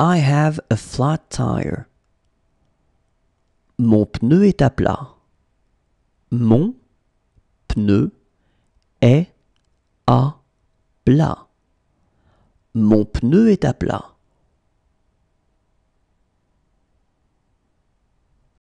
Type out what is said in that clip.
I have a flat tire. Mon pneu est à plat. Mon pneu est à plat. Mon pneu est à plat.